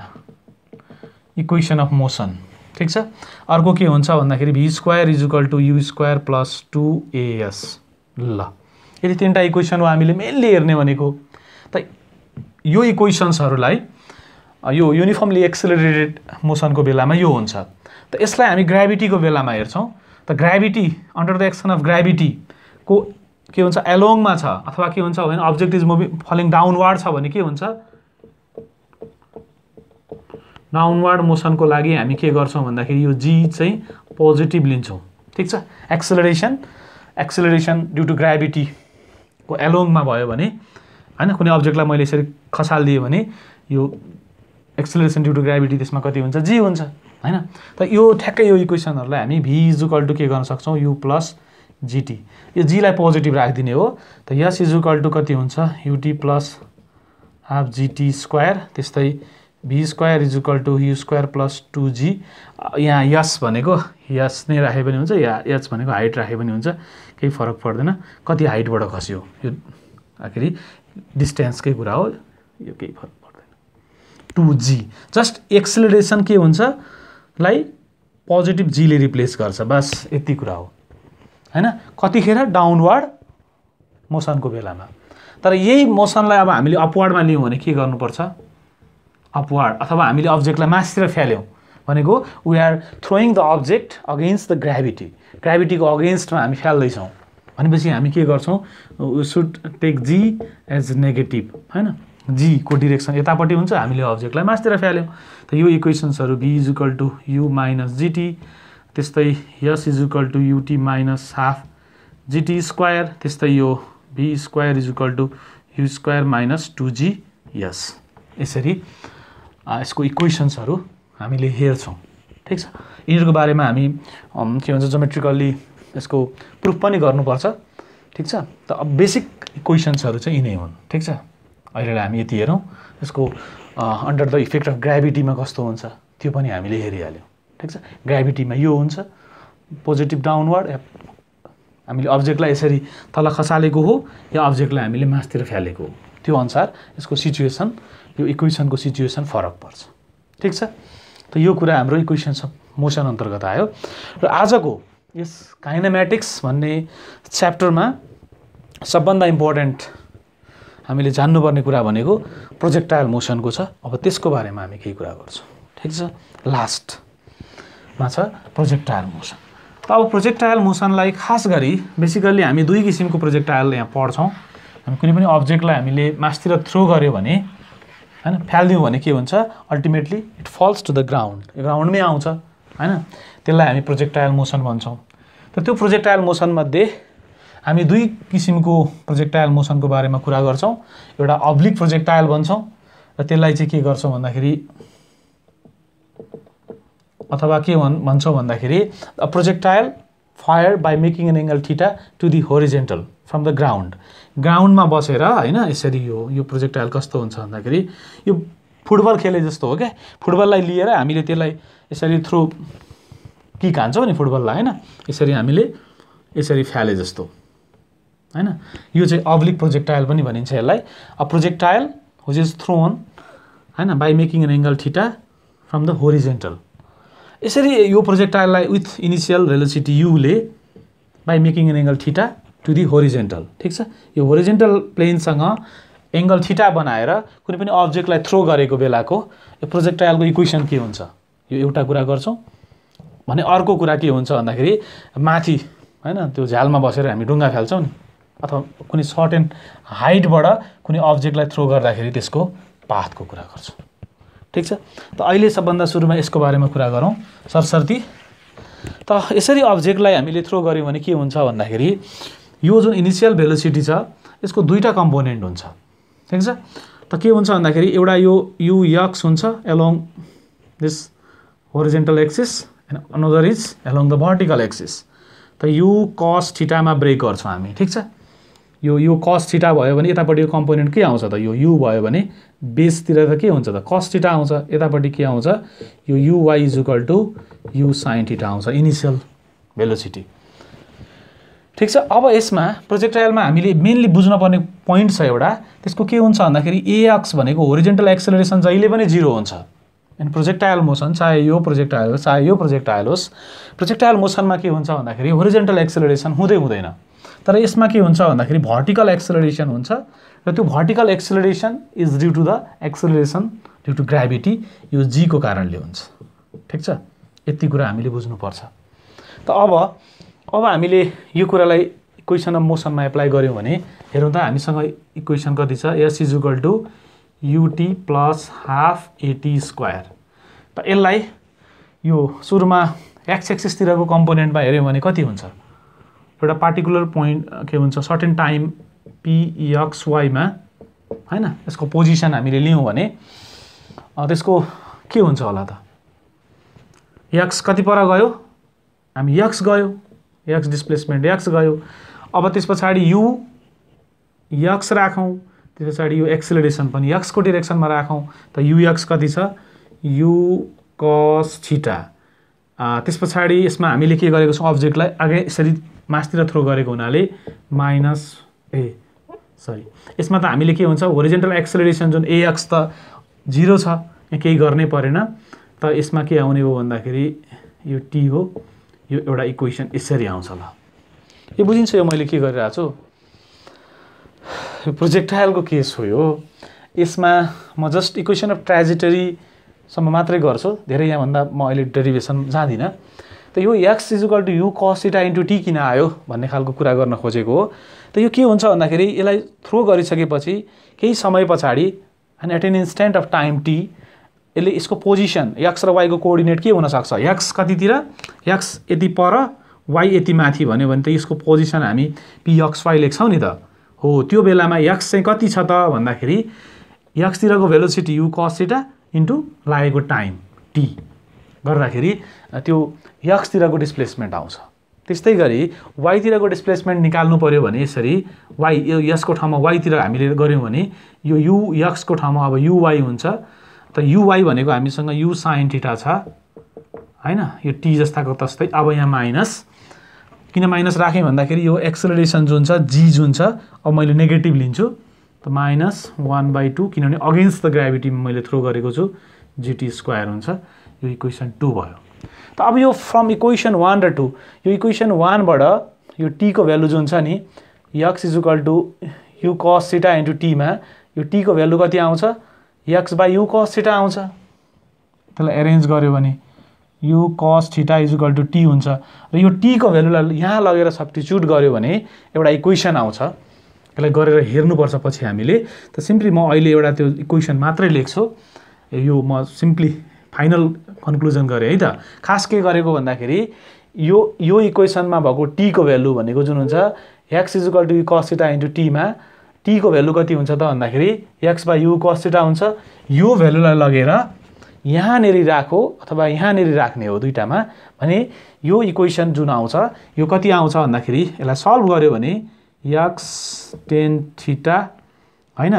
इक्वेसन अफ मोसन ठिक छ अर्को के हुन्छ भन्दाखेरि v square equal to u square plus two a s ल यदि तिनवटा इक्वेसन हो हामीले मेनली हेर्ने भनेको त यो इक्वेसन्सहरूलाई यो युनिफर्मली एक्सिलरेटेड मोसनको बेलामा यो हुन्छ त यसलाई हामी ग्राभिटीको बेलामा हेर्छौँ त gravity under the action of ग्राभिटीको के हुन्छ एलोङमा छ अथवा के हुन्छ भने object is moving falling downward छ भने के हुन्छ डाउनवार्ड मोसनको लागि हामी के गर्छौँ भन्दाखेरि यो जी चाहिँ पोजिटिभ लिन्छौँ ठिक छ एक्सेलरेसन एक्सेलरेसन ड्यु टु ग्राभिटीको एलोङमा भयो भने होइन कुनै अब्जेक्टलाई मैले यसरी खसालिदिएँ भने यो एक्सेलरेसन ड्यु टु ग्राभिटी त्यसमा कति हुन्छ जी हुन्छ होइन त यो ठ्याक्कै यो इक्वेसनहरूलाई हामी भी इज इक्वल टु के गर्न सक्छौँ यु प्लस जिटी यो जीलाई पोजिटिभ राखिदिने हो त यस इज इक्वल टु कति हुन्छ u t plus half g t square त्यस्तै v square is equal to u square plus two g यहाँ यस भनेको यस नै राखे पनि हुन्छ या यच भनेको हाइट राखे पनि हुन्छ केही फरक पर्दैन कति हाइटबाट खस्यो यो आखिरी डिस्टेन्सकै कुरा हो यो केही फरक पर्दैन टु जी जस्ट एक्सिलरेसन के हुन्छ लाई पोजिटिभ जीले रिप्लेस गर्छ बस यति कुरा हो होइन कतिखेर डाउनवर्ड मोसनको बेलामा तर यही मोसनलाई अब हामीले अपवार्डमा लियौँ भने के गर्नुपर्छ अपवार्ड अथवा हामीले अब्जेक्टलाई मासतिर फ्याल्यौँ भनेको we are throwing the object against the gravity ग्राभिटीको अगेन्स्टमा हामी फ्याल्दैछौँ भनेपछि हामी के गर्छौँ we should take g as negative होइन जीको डिरेक्सन यतापट्टि हुन्छ हामीले अब्जेक्टलाई मास्तिर फ्याल्यौँ त यो इक्वेसन्सहरू v is equal to u minus g t त्यस्तै s is equal to u t minus half g t square त्यस्तै यो v square is equal to u square minus two g s यसरी यसको इक्वेसन्सहरू हामीले हेर्छौँ ठिक छ यिनीहरूको बारेमा हामी के भन्छ जोमेट्रिकल्ली यसको प्रुफ पनि गर्नुपर्छ ठिक छ त अब बेसिक इक्वेसन्सहरू चाहिँ यिनै हुन् ठिक छ अहिले हामी यति हेरौँ यसको अन्डर द इफेक्ट अफ ग्राभिटीमा कस्तो हुन्छ त्यो पनि हामीले हेरिहाल्यौँ ठिक छ ग्राभिटीमा यो हुन्छ पोजिटिभ डाउनवर्ड हामीले अब्जेक्टलाई यसरी तल खसालेको हो या अब्जेक्टलाई हामीले मासतिर फ्यालेको हो त्यो अनुसार यसको सिचुएसन यो इक्वेसनको सिचुएसन फरक पर्छ ठिक छ त यो कुरा हाम्रो इक्वेसन मोसन अन्तर्गत आयो र आजको यस काइनामेटिक्स भन्ने च्याप्टरमा सबभन्दा इम्पोर्टेन्ट हामीले जान्नुपर्ने कुरा भनेको प्रोजेक्टाइल मोसनको छ अब त्यसको बारेमा हामी केही कुरा गर्छौँ ठिक छ लास्टमा छ प्रोजेक्टाइल मोसन त अब प्रोजेक्टाइल मोसनलाई खास गरी बेसिकल्ली हामी दुई किसिमको प्रोजेक्टाइल यहाँ पढ्छौँ कुनै पनि अब्जेक्टलाई हामीले मासतिर थ्रो गऱ्यो भने होइन फ्यालिदिउँ भने के हुन्छ ultimately it falls to the ground ग्राउन्डमै आउँछ होइन त्यसलाई हामी प्रोजेक्टाइल मोसन भन्छौँ र त्यो प्रोजेक्टाइल मोसनमध्ये हामी दुई किसिमको प्रोजेक्टाइल मोसनको बारेमा कुरा गर्छौँ एउटा अब्लिक प्रोजेक्टाइल भन्छौँ र त्यसलाई चाहिँ के गर्छौँ भन्दाखेरि अथवा के भन् भन्छौँ भन्दाखेरि a projectile fire by making an angle theta to the horizontal from the ground ग्राउन्डमा बसेर होइन यसरी यो यो प्रोजेक्टाइल कस्तो हुन्छ भन्दाखेरि यो फुटबल खेले जस्तो हो क्या फुटबललाई लिएर हामीले त्यसलाई यसरी थ्रु किक हान्छौँ नि फुटबललाई होइन यसरी हामीले यसरी फ्याले जस्तो होइन यो चाहिँ अब्लिक प्रोजेक्टाइल पनि भनिन्छ यसलाई a projectile whose is thrown होइन by making an angle theta from the horizontal यसरी यो प्रोजेक्टाइललाई विथ इनिसियल भेलोसिटी युले by making an angle theta to the horizontal ठिक छ यो होरिजेन्टल प्लेनसँग एङ्गल थिटा बनाएर कुनै पनि अब्जेक्टलाई थ्रो गरेको बेलाको यो प्रोजेक्टाइलको इक्वेसन के हुन्छ यो एउटा कुरा गर्छौँ भने अर्को कुरा के हुन्छ भन्दाखेरि माथि होइन त्यो झ्यालमा बसेर हामी डुङ्गा फाल्छौँ नि अथवा कुनै सर्ट एन्ड हाइटबाट कुनै अब्जेक्टलाई थ्रो गर्दाखेरि त्यसको पाथको कुरा गर्छौँ ठिक छ त अहिले सबभन्दा सुरुमा यसको बारेमा कुरा गरौँ सरसर्ती त यसरी अब्जेक्टलाई हामीले थ्रो गऱ्यौँ भने के हुन्छ भन्दाखेरि यो जुन इनिसियल भेलोसिटी छ यसको दुईवटा कम्पोनेन्ट हुन्छ ठिक छ त के हुन्छ भन्दाखेरि एउटा यो यु यक्स हुन्छ along this horizontal axis and another is along the vertical axis त यु कस ठिटामा ब्रेक गर्छौँ हामी ठिक छ यो यो कस ठिटा भयो भने यतापट्टि यो कम्पोनेन्ट के आउँछ त यो यु भयो भने बेसतिर त के हुन्छ त कस ठिटा आउँछ यतापट्टि के आउँछ यो u y is equal to u sine theta आउँछ इनिसियल भेलोसिटी ठिक छ अब यसमा प्रोजेक्टाइलमा हामीले मेनली बुझ्नुपर्ने पोइन्ट छ एउटा त्यसको के हुन्छ भन्दाखेरि एएक्स भनेको होरिजेन्टल एक्सेलरेसन जहिले पनि जिरो हुन्छ एन्ड प्रोजेक्टाइल मोसन चाहे यो प्रोजेक्टाइल होस् चाहे यो प्रोजेक्टाइल होस् प्रोजेक्टाइल मोसनमा के हुन्छ भन्दाखेरि होरिजेन्टल एक्सेलरेसन हुँदै हुँदैन तर यसमा के हुन्छ भन्दाखेरि भर्टिकल एक्सेलरेसन हुन्छ र त्यो vertical acceleration is due to the acceleration due to gravity यो जीको कारणले हुन्छ ठिक छ यति कुरा हामीले बुझ्नुपर्छ त अब अब हामीले यो कुरालाई इक्वेसन अफ मोसनमा एप्लाई गऱ्यौँ भने हेरौँ त हामीसँग इक्वेसन कति छ s is equal to u t plus half a t square त यसलाई यो सुरुमा एक्स एक्सिसतिरको कम्पोनेन्टमा हेऱ्यौँ भने कति हुन्छ एउटा पार्टिकुलर पोइन्ट के भन्छ सर्टेन टाइम पिएक्सवाईमा होइन यसको पोजिसन हामीले लियौँ भने त्यसको के हुन्छ होला त यक्स कति पर गयो हामी यक्स गयो यक्स डिस्प्लेसमेन्ट यक्स गयो अब त्यस पछाडि यु यक्स राखौँ त्यस पछाडि यो एक्सिलरेसन पनि यक्सको डिरेक्सनमा राखौँ त युएक्स कति छ यु कस छिटा त्यस पछाडि यसमा हामीले के गरेको छौँ अब्जेक्टलाई अघि यसरी मासतिर थ्रो गरेको हुनाले माइनस ए सरी यसमा त हामीले के हुन्छ होरिजेन्टल एक्सिलरेसन जुन एएक्स त जिरो छ यहाँ केही गर्नै परेन त यसमा के आउने हो भन्दाखेरि यो टी हो यो एउटा इक्वेसन यसरी आउँछ ल यो बुझिन्छ यो मैले के गरिरहेको छु प्रोजेक्टाइलको केस हो यो यसमा म जस्ट इक्वेसन अफ ट्राजिटरीसम्म मात्रै गर्छु धेरै यहाँभन्दा म अहिले डेरिभेसन जाँदिनँ त यो x is equal to u cos theta into t किन आयो भन्ने खालको कुरा गर्न खोजेको हो त यो के हुन्छ भन्दाखेरि यसलाई थ्रो गरिसकेपछि केही समय पछाडि and at an instant of time t यसले यसको पोजिसन यक्स र वाईको कोअर्डिनेट के हुनसक्छ यक्स कतितिर यक्स यति पर वाई यति माथि भन्यो भने त यसको पोजिसन हामी पिएक्स वाइ लेख्छौँ नि त हो त्यो बेलामा यक्स चाहिँ कति छ त भन्दाखेरि यक्सतिरको भेलोसिटी यु कसिटा इन्टु लागेको टाइम टी गर्दाखेरि त्यो यक्सतिरको डिस्प्लेसमेन्ट आउँछ त्यस्तै गरी वाइतिरको डिस्प्लेसमेन्ट निकाल्नु पऱ्यो भने यसरी वाइ यसको ठाउँमा वाइतिर हामीले गऱ्यौँ भने यो यु यक्सको ठाउँमा अब युवाई हुन्छ त युवाई भनेको हामीसँग यु साइन थिटा छ होइन यो टी जस्ताको तस्तै अब यहाँ माइनस किन माइनस राखेँ भन्दाखेरि यो एक्सलेरेसन जुन छ जी जुन छ अब मैले नेगेटिभ लिन्छु त माइनस वान बाई टू किनभने अगेन्स्ट द ग्राभिटी मैले थ्रो गरेको छु जिटी स्क्वायर हुन्छ यो इक्वेसन टू भयो त अब यो फ्रम इक्वेसन वान र टू यो इक्वेसन वानबाट यो टीको भ्यालु जुन छ नि x is equal to u cos theta into टीमा यो टीको भ्यालु कति आउँछ यक्स बाई यु कस छिटा आउँछ त्यसलाई एरेन्ज गऱ्यो भने यु कस छिटा इक्वल टु टी हुन्छ र यो टीको भेल्युलाई यहाँ लगेर सब्टिच्युट गऱ्यो भने एउटा इक्वेसन आउँछ यसलाई गरेर हेर्नुपर्छ पछि हामीले त सिम्पली म अहिले एउटा त्यो इक्वेसन मात्रै लेख्छु यो म सिम्पली फाइनल कन्क्लुजन गरेँ है त खास के गरेको भन्दाखेरि यो यो इक्वेसनमा भएको टीको भेल्यु भनेको जुन हुन्छ x equal to cos theta into टीमा टीको भ्यालु कति हुन्छ त भन्दाखेरि एक्स बाई यु थिटा हुन्छ यो भ्यालुलाई लगेर यहाँनेरि राखो अथवा यहाँनेरि राख्ने हो दुइटामा भने यो इक्वेसन जुन आउँछ यो कति आउँछ भन्दाखेरि यसलाई सल्भ गर्यो भने यक्स टेन थिटा होइन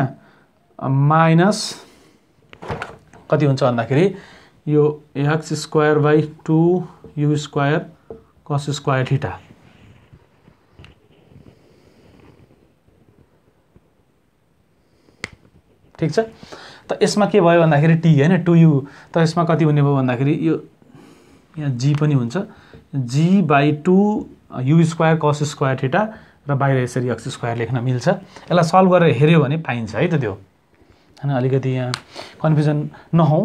माइनस कति हुन्छ भन्दाखेरि यो x square by two u square cos square theta ठिक छ त यसमा के भयो भन्दाखेरि टी होइन टु यु त यसमा कति हुने भयो भन्दाखेरि यो यहाँ जी पनि हुन्छ g by two u square cos square theta र बाहिर यसरी एक्स स्क्वायर लेख्न मिल्छ यसलाई सल्भ गरेर हेऱ्यो भने पाइन्छ है त त्यो होइन अलिकति यहाँ कन्फ्युजन नहौँ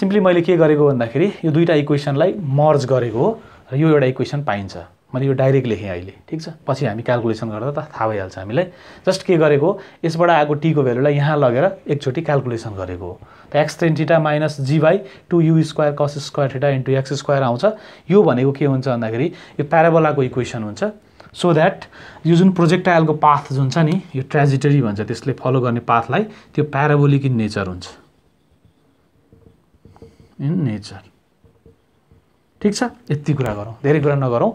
सिम्पली मैले के गरेको भन्दाखेरि यो दुईवटा इक्वेसनलाई मर्ज गरेको हो र यो एउटा इक्वेसन पाइन्छ मैले यो डाइरेक्ट लेखेँ अहिले ठिक छ पछि हामी क्यालकुलेसन गर्दा त थाहा भइहाल्छ हामीलाई जस्ट के गरेको यसबाट आएको टीको भेल्युलाई यहाँ लगेर एकचोटि क्यालकुलेसन गरेको हो त x tan theta minus g by two u square cos square theta into x square आउँछ यो भनेको के हुन्छ भन्दाखेरि यो प्याराबोलाको इक्वेसन हुन्छ सो द्याट यो जुन प्रोजेक्टाइलको पाथ जुन छ नि यो ट्रेजिटरी भन्छ त्यसले फलो गर्ने पाथलाई त्यो प्याराबोलिक इन नेचर हुन्छ इन नेचर ठिक छ यति कुरा गरौँ धेरै कुरा नगरौँ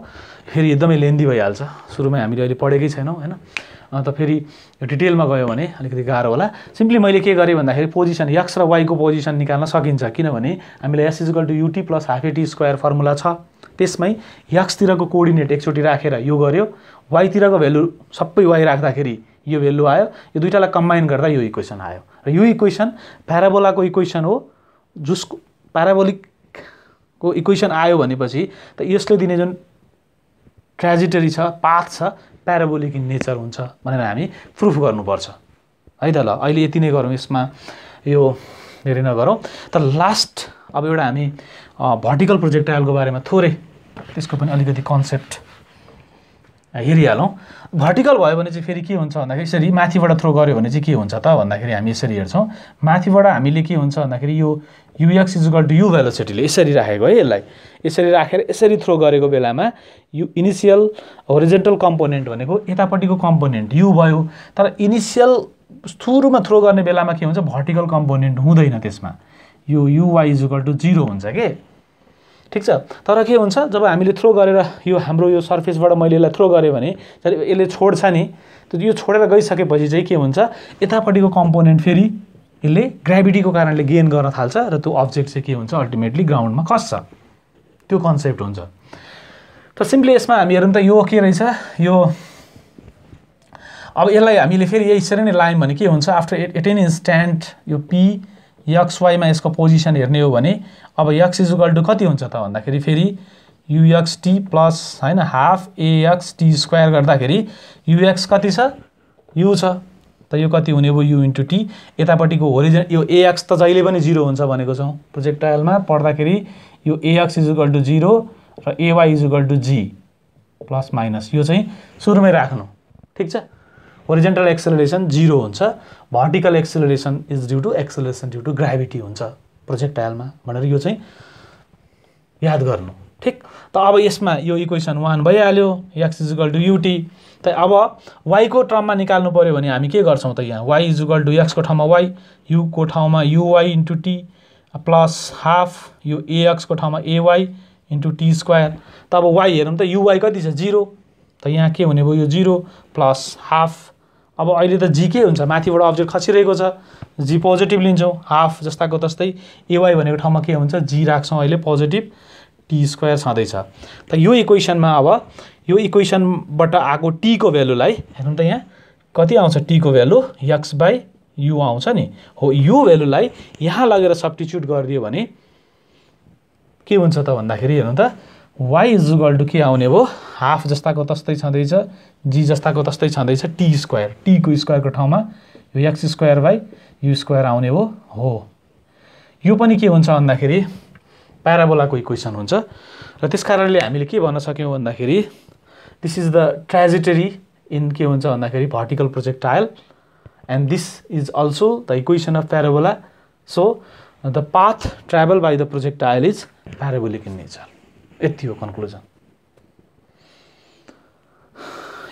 फेरि एकदमै लेन्दी भइहाल्छ सुरुमै हामीले अहिले पढेकै छैनौँ होइन अन्त फेरि डिटेलमा गयो भने अलिकति गाह्रो होला सिम्पली मैले के गरेँ भन्दाखेरि पोजिसन एक्स र वाइको पोजिसन निकाल्न सकिन्छ किनभने हामीलाई is equal to u t plus half a t square formula छ त्यसमै यक्सतिरको कोअर्डिनेट एकचोटि राखेर यो गऱ्यो वाइतिरको भेल्यु सबै वाइ राख्दाखेरि यो भेल्यु आयो यो दुइटालाई कम्बाइन गर्दा यो इक्वेसन आयो र यो इक्वेसन प्याराबोलाको इक्वेसन हो जसको प्याराबोलिक को इक्वेसन आयो भनेपछि त यसले दिने जुन ट्रेजिटरी छ पाथ छ प्याराबोलिक इन नेचर हुन्छ भनेर हामी प्रुफ गर्नुपर्छ है त ल अहिले यति नै गरौँ यसमा यो हेरि नगरौँ तर लास्ट अब एउटा हामी भर्टिकल प्रोजेक्टाइलको बारेमा थोरै त्यसको पनि अलिकति कन्सेप्ट हेरिहालौँ भर्टिकल भयो भने चाहिँ फेरि के हुन्छ भन्दाखेरि यसरी माथिबाट थ्रो गऱ्यो भने चाहिँ के हुन्छ त भन्दाखेरि हामी यसरी हेर्छौँ माथिबाट हामीले के हुन्छ भन्दाखेरि यो युएक्स इजिकल टु यु भेलोसिटीले यसरी राखेको है यसलाई यसरी राखेर यसरी थ्रो गरेको बेलामा यु इनिसियल होरिजेन्टल कम्पोनेन्ट भनेको यतापट्टिको कम्पोनेन्ट यु भयो तर इनिसियल थ्रुमा थ्रो गर्ने बेलामा के हुन्छ भर्टिकल कम्पोनेन्ट हुँदैन त्यसमा यो युवाई इजुकल टु जिरो हुन्छ के ठिक छ तर के हुन्छ जब हामीले थ्रो गरेर यो हाम्रो यो सर्फेसबाट मैले यसलाई थ्रो गरेँ भने यसले छोड्छ नि त यो छोडेर गइसकेपछि चाहिँ के हुन्छ यतापट्टिको कम्पोनेन्ट फेरि यसले ग्राभिटीको कारणले गेन गर्न थाल्छ र त्यो अब्जेक्ट चाहिँ के हुन्छ अल्टिमेटली ग्राउन्डमा खस्छ त्यो कन्सेप्ट हुन्छ त सिम्पली यसमा हामी हेरौँ त यो के रहेछ यो अब यसलाई हामीले फेरि यसरी नै लायौँ भने के हुन्छ आफ्टर एट एन इन्स्ट्यान्ट यो पी यक्स वाइमा यसको पोजिसन हेर्ने हो भने अब यक्स इजुगल टु कति हुन्छ त भन्दाखेरि फेरि युएक्स टी प्लस होइन हाफ एएक्स टी स्क्वायर गर्दाखेरि युएक्स कति छ यु छ त यो कति हुने भयो यु इन्टु टी यतापट्टिको होरिजन यो एएक्स त जहिले पनि जिरो हुन्छ भनेको छौँ प्रोजेक्टाइलमा पढ्दाखेरि यो एएक्स इजुगल टु जिरो र a y is equal to g plus minus यो चाहिँ सुरुमै राख्नु ठिक छ ओरिजेन्टल एक्सेलरेसन जिरो हुन्छ vertical acceleration is due to acceleration due to gravity हुन्छ प्रोजेक्टाइलमा भनेर यो चाहिँ याद गर्नु ठिक त अब यसमा यो इक्वेसन वान भइहाल्यो एक्स इजुगल टु युटी त अब वाईको टर्ममा निकाल्नु पऱ्यो भने हामी के गर्छौँ त यहाँ वाई इजुगल टु एक्सको ठाउँमा वाई युको ठाउँमा u y into t plus half यो एएक्सको ठाउँमा एवाई इन्टु टी स्क्वायर त अब वाई हेरौँ त युवाई कति छ जिरो त यहाँ के हुने भयो यो जिरो प्लस हाफ अब अहिले त जी के हुन्छ माथिबाट अब्जेक्ट खसिरहेको छ जी पोजिटिभ लिन्छौँ हाफ जस्ताको तस्तै एवाई भनेको ठाउँमा के हुन्छ जी राख्छौँ अहिले पोजिटिभ टी स्क्वायर छँदैछ त यो इक्वेसनमा अब यो इक्वेसनबाट आएको टीको भ्यालुलाई हेर्नु त यहाँ कति आउँछ टीको भ्यालु एक्स बाई यु आउँछ नि हो यो भ्यालुलाई यहाँ लगेर सब्टिच्युट गरिदियो भने के हुन्छ त भन्दाखेरि हेर्नु त वाइ इज इक्वल टु के आउने भयो हाफ जस्ताको तस्तै छँदैछ जी जस्ताको तस्तै छँदैछ टी स्क्वायर टीको स्क्वायरको ठाउँमा यो x square by u square आउने भयो हो यो पनि के हुन्छ भन्दाखेरि प्याराबोलाको इक्वेसन हुन्छ र त्यस कारणले हामीले के भन्न सक्यौँ भन्दाखेरि this is the trajectory in के हुन्छ भन्दाखेरि vertical projectile and this is also the equation of parabola so the path travel by the projectile is parabolic in nature यति हो कन्क्लुजन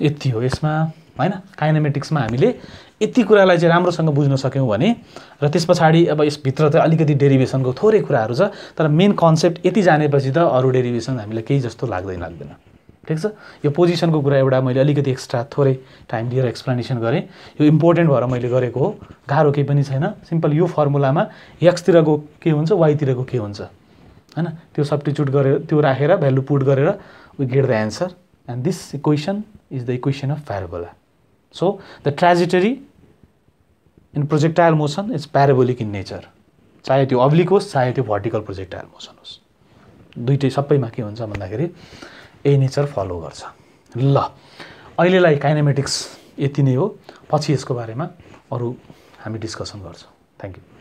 यति हो यसमा होइन काइनामेटिक्समा हामीले यति कुरालाई चाहिँ राम्रोसँग बुझ्न सक्यौँ भने र त्यस पछाडि अब यसभित्र त अलिकति डेरिभेसनको थोरै कुराहरू छ तर मेन कन्सेप्ट यति जानेपछि त अरू डेरिभेसन हामीलाई केही जस्तो लाग्दैन लाग्दैन ठिक छ यो पोजिसनको कुरा एउटा मैले अलिकति एक्स्ट्रा थोरै टाइम दिएर एक्सप्लेनेसन गरेँ यो इम्पोर्टेन्ट भएर मैले गरेको हो गाह्रो केही पनि छैन सिम्पल यो फर्मुलामा एक्सतिरको के हुन्छ वाइतिरको के हुन्छ होइन त्यो सब्टिच्युट गरेर त्यो राखेर भ्यालु पुट गरेर we get the answer and this equation is the equation of parabola so the trajectory in projectile motion is parabolic in nature चाहे त्यो अब्लिक होस् चाहे त्यो भर्टिकल प्रोजेक्टाइल मोसन होस् दुइटै सबैमा के हुन्छ भन्दाखेरि ए नेचर फलो गर्छ ल अहिलेलाई काइनेमेटिक्स यति नै हो पछि यसको बारेमा अरू हामी डिस्कसन गर्छौँ थ्याङ्क यू